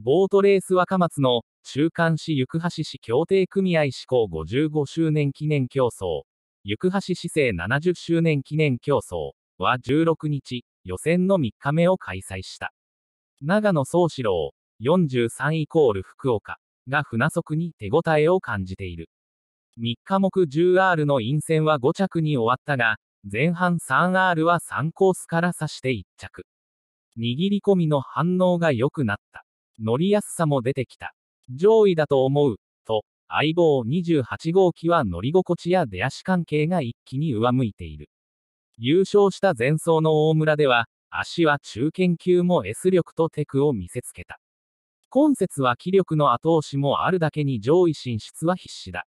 ボートレース若松の中間市行橋市協定組合施行55周年記念競争、行橋市政70周年記念競争は16日、予選の3日目を開催した。長野宗志郎、43イコール福岡が船足に手応えを感じている。3日目 10R の陰線は5着に終わったが、前半 3R は3コースから差して1着。握り込みの反応が良くなった。乗りやすさも出てきた。上位だと思う、と、相棒28号機は乗り心地や出足関係が一気に上向いている。優勝した前走の大村では、足は中堅級も S 力とテクを見せつけた。今節は気力の後押しもあるだけに上位進出は必至だ。